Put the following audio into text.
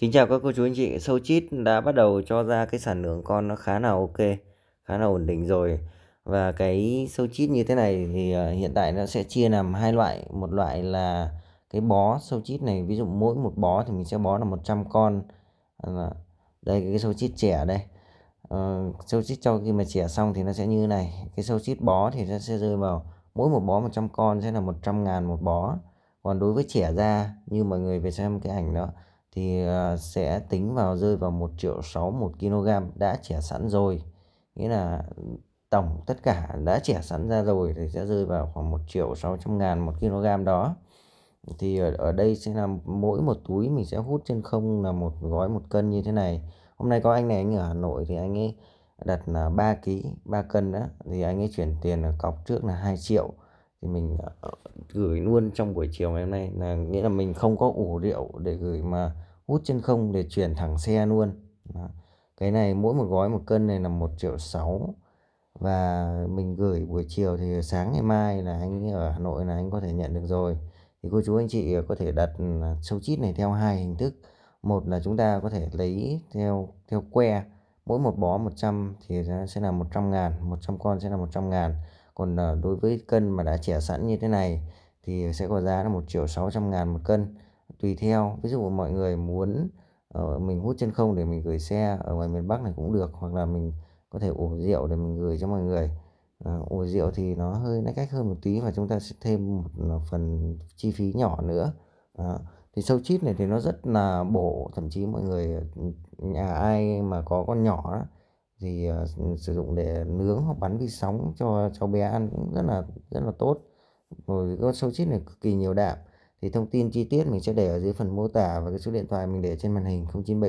Kính chào các cô chú anh chị, sâu chít đã bắt đầu cho ra cái sản lượng con nó khá là ok, khá là ổn định rồi. Và cái sâu chít như thế này thì ờ, hiện tại nó sẽ chia làm hai loại, một loại là cái bó sâu chít này, ví dụ mỗi một bó thì mình sẽ bó là 100 con. Ờ, đây cái sâu chít trẻ đây. Uh, sâu chít cho khi mà trẻ xong thì nó sẽ như này, cái sâu chít bó thì nó sẽ rơi vào mỗi một bó 100 con sẽ là 100 ngàn một bó. Còn đối với trẻ ra như mọi người về xem cái ảnh đó thì ờ, sẽ tính vào rơi vào 1 triệu 6 1 kg đã trẻ sẵn rồi nghĩa là ừ, tổng tất cả đã trẻ sẵn ra rồi thì sẽ rơi vào khoảng 1 triệu 600 ngàn 1 kg đó thì ở, ở đây sẽ là mỗi một túi mình sẽ hút trên không là một gói một cân như thế này hôm nay có anh này anh ở Hà Nội thì anh ấy đặt là 3 kg 3 cân đó thì anh ấy chuyển tiền cọc trước là 2 triệu thì mình ờ, gửi luôn trong buổi chiều ngày hôm nay là nghĩa là mình không có ủ rượu để gửi mà hút trên không để chuyển thẳng xe luôn Đó. cái này mỗi một gói một cân này là một triệu sáu và mình gửi buổi chiều thì sáng ngày mai là anh ở Hà Nội là anh có thể nhận được rồi thì cô chú anh chị có thể đặt ờ, sâu chít này theo hai hình thức một là chúng ta có thể lấy theo theo que mỗi một bó 100 thì sẽ là 100 ngàn 100 con sẽ là 100 ngàn còn à, đối với cân mà đã trẻ sẵn như thế này thì sẽ có giá là 1 triệu 600 ngàn một cân tùy theo ví dụ mọi người muốn ở ờ, mình hút chân không để mình gửi xe ở ngoài miền Bắc này cũng được hoặc là mình có thể ủ rượu để mình gửi cho mọi người ủ ờ, rượu thì nó hơi lách cách hơn một tí và chúng ta sẽ thêm một ờ, phần chi phí nhỏ nữa Đó. thì sâu chip này thì nó rất là bổ thậm chí mọi người ừ, nhà ai mà có con nhỏ đó, thì uh, sử dụng để nướng hoặc bắn vi sóng cho cháu bé ăn cũng rất là rất là tốt rồi con sâu chít này cực kỳ nhiều đạm thì thông tin chi tiết mình sẽ để ở dưới phần mô tả và cái số điện thoại mình để trên màn hình 0974